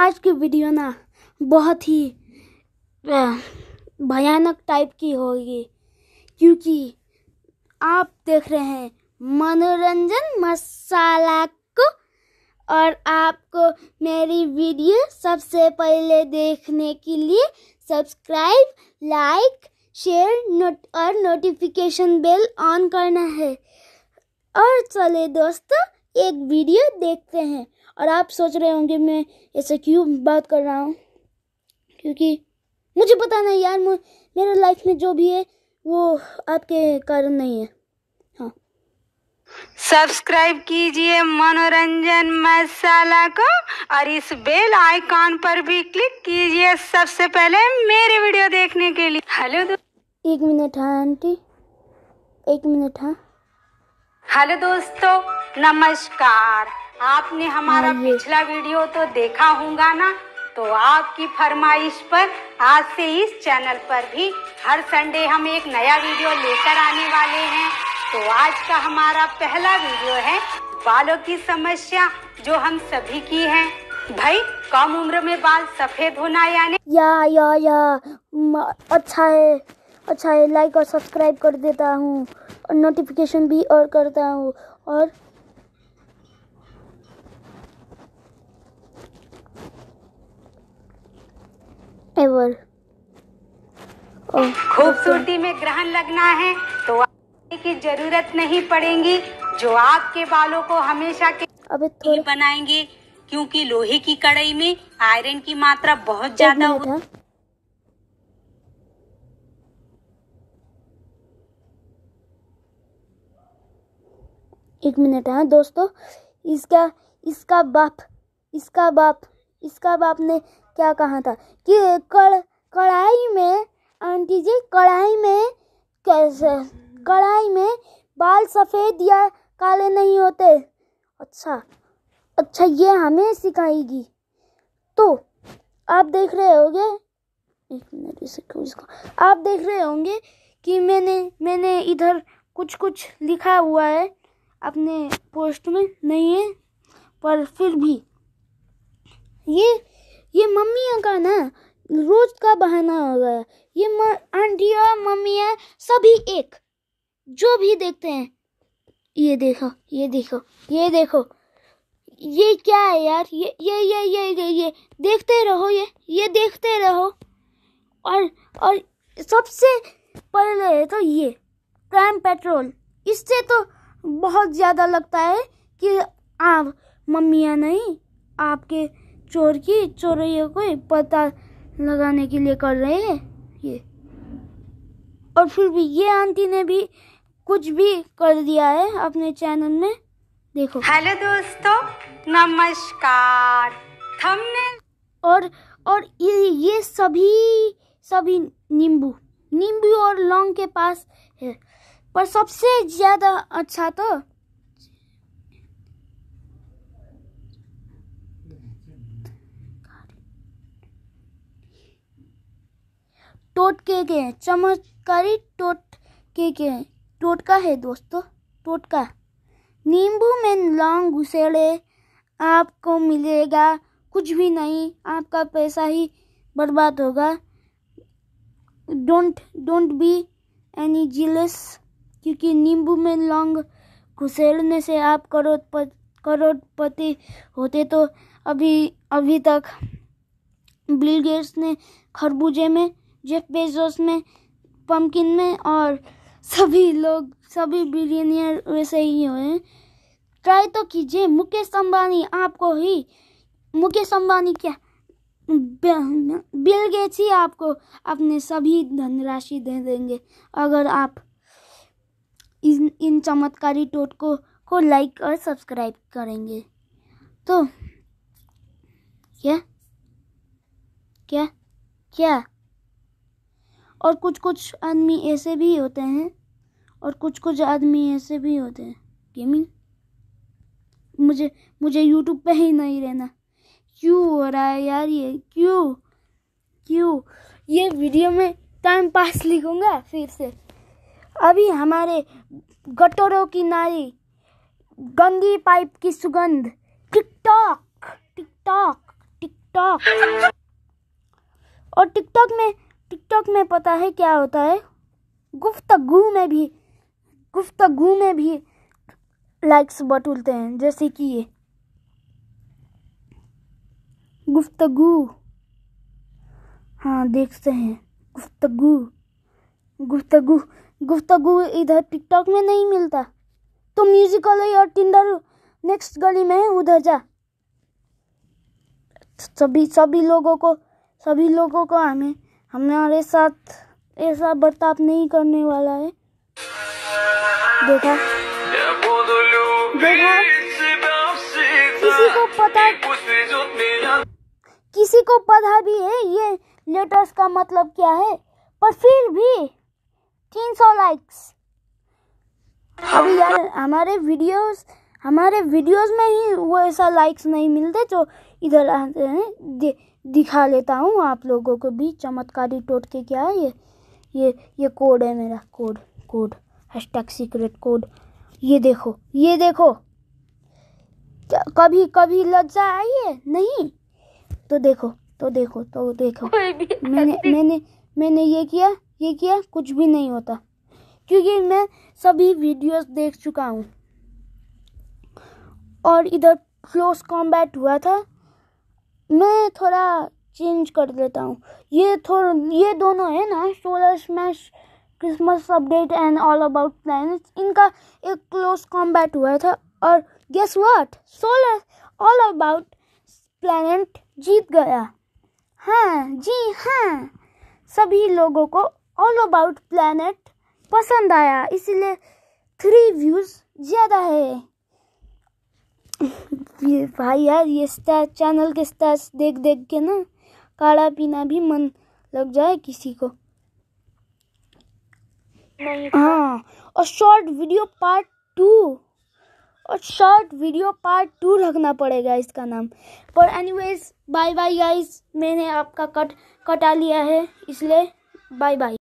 आज की वीडियो ना बहुत ही भयानक टाइप की होगी क्योंकि आप देख रहे हैं मनोरंजन मसाला को और आपको मेरी वीडियो सबसे पहले देखने के लिए सब्सक्राइब लाइक शेयर नोट और नोटिफिकेशन बेल ऑन करना है और चले दोस्तों एक वीडियो देखते हैं और आप सोच रहे होंगे मैं ऐसे क्यों बात कर रहा हूँ क्योंकि मुझे पता नहीं यार मेरे लाइफ में जो भी है वो आपके कारण नहीं है हाँ सब्सक्राइब कीजिए मनोरंजन मसाला को और इस बेल आइकॉन पर भी क्लिक कीजिए सबसे पहले मेरे वीडियो देखने के लिए हेलो एक मिनट हाँ आंटी एक मिनट हाँ हेलो दोस्तों नमस्कार आपने हमारा हाँ, पिछला वीडियो तो देखा होगा ना तो आपकी फरमाइश पर आज से इस चैनल पर भी हर संडे हम एक नया वीडियो लेकर आने वाले हैं तो आज का हमारा पहला वीडियो है बालों की समस्या जो हम सभी की है भाई कम उम्र में बाल सफेद होना यानी या या या अच्छा है अच्छा है लाइक और सब्सक्राइब कर देता हूँ और नोटिफिकेशन भी और करता हूँ और एवर oh, खूबसूरती में ग्रहण लगना है तो की जरूरत नहीं पड़ेगी जो आपके बालों को हमेशा के अभी थोड़ा बनाएंगे क्योंकि लोहे की कड़ाई में आयरन की मात्रा बहुत ज्यादा होती है हाँ। एक मिनट है हाँ, दोस्तों इसका इसका बाप इसका बाप इसका बाप ने क्या कहा था कि कड़ कढ़ाई में आंटी जी कढ़ाई में कैसे कढ़ाई में बाल सफ़ेद या काले नहीं होते अच्छा अच्छा ये हमें सिखाएगी तो आप देख रहे होंगे एक मिनट इसे इसको आप देख रहे होंगे कि मैंने मैंने इधर कुछ कुछ लिखा हुआ है अपने पोस्ट में नहीं है पर फिर भी ये ये मम्मियों का ना रोज का बहाना हो गया ये आंटियाँ मम्मियाँ सभी एक जो भी देखते हैं ये देखो ये देखो ये देखो ये क्या है यार ये ये ये ये ये, ये देखते रहो ये ये देखते रहो और और सबसे पहले तो ये क्राइम पेट्रोल इससे तो बहुत ज़्यादा लगता है कि आप मम्मियाँ नहीं आपके चोर की चोरियों को पता लगाने के लिए कर रहे हैं ये और फिर भी ये आंटी ने भी कुछ भी कर दिया है अपने चैनल में देखो हेलो दोस्तों नमस्कार हमने और और ये ये सभी सभी नींबू नींबू और लौंग के पास है पर सबसे ज्यादा अच्छा तो टोट के गए चमत्कारी टोट के गए टोटका है दोस्तों टोटका नींबू में लौंग घुसेड़े आपको मिलेगा कुछ भी नहीं आपका पैसा ही बर्बाद होगा don't don't be any jealous क्योंकि नींबू में लौंग घुसेड़ने से आप करोड़ करोड़पति होते तो अभी अभी तक बिल गेट्स ने खरबूजे में जेफ बेजोस में पम्पकिन में और सभी लोग सभी बिलियनियर वैसे ही हुए ट्राई तो कीजिए मुकेश अंबानी आपको ही मुकेश अंबानी क्या बिल गेट्स ही आपको अपने सभी धनराशि दे देंगे अगर आप इन इन चमत्कारी टोट को को लाइक और सब्सक्राइब करेंगे तो क्या क्या क्या और कुछ कुछ आदमी ऐसे भी होते हैं और कुछ कुछ आदमी ऐसे भी होते हैं गेमिंग मुझे मुझे यूट्यूब पे ही नहीं रहना क्यों हो रहा है यार ये क्यों क्यों ये वीडियो में टाइम पास लिखूँगा फिर से अभी हमारे गटोरों की नारी गंदी पाइप की सुगंध टिकटॉक टिकटॉक टिकटॉक और टिकटॉक में टिकटॉक में पता है क्या होता है गुफ्तगु में भी गुफ्तगु में भी लाइक्स बटूलते हैं जैसे कि ये गुफ्तगु हाँ देखते हैं गुफ्तगु गुफ्तगु गुफ्तगु इधर टिकटॉक में नहीं मिलता तो वाले और टिंडर नेक्स्ट गली में है उधर जा सभी सभी लोगों को सभी लोगों को हमें हमारे साथ ऐसा बर्ताव नहीं करने वाला है देखा देखा किसी को पता किसी को पता भी है ये लेटर्स का मतलब क्या है पर फिर भी तीन सौ लाइक्स अभी यार हमारे वीडियोस हमारे वीडियोस में ही वो ऐसा लाइक्स नहीं मिलते जो इधर आते हैं दिखा लेता हूँ आप लोगों को भी चमत्कारी टोटके क्या है ये ये ये कोड है मेरा code code hashtag secret code ये देखो ये देखो कभी कभी लज्जा आई है नहीं तो देखो तो देखो तो देखो मैंने मैंने मैंने ये किया ये किया कुछ भी नहीं होता क्योंकि मैं सभी वीडियोस देख चुका हूँ और इधर क्लोज कॉम्बैट हुआ था मैं थोड़ा चेंज कर देता हूँ ये थोड़ा ये दोनों है ना Solar Smash Christmas update and All About Planets इनका एक क्लोज कॉम्बैट हुआ था और guess what Solar All About Planet जीत गया हाँ जी हाँ सभी लोगों को ऑल अबाउट प्लानट पसंद आया इसलिए थ्री व्यूज़ ज़्यादा है ये भाई यार ये स्टैच चैनल के स्टैच देख देख के ना काढ़ा पीना भी मन लग जाए किसी को हाँ और शॉर्ट वीडियो पार्ट टू और शॉर्ट वीडियो पार्ट टू रखना पड़ेगा इसका नाम पर एनीवेज बाय बाय गाइस मैंने आपका कट कटा लिया है इसलिए बाय बाय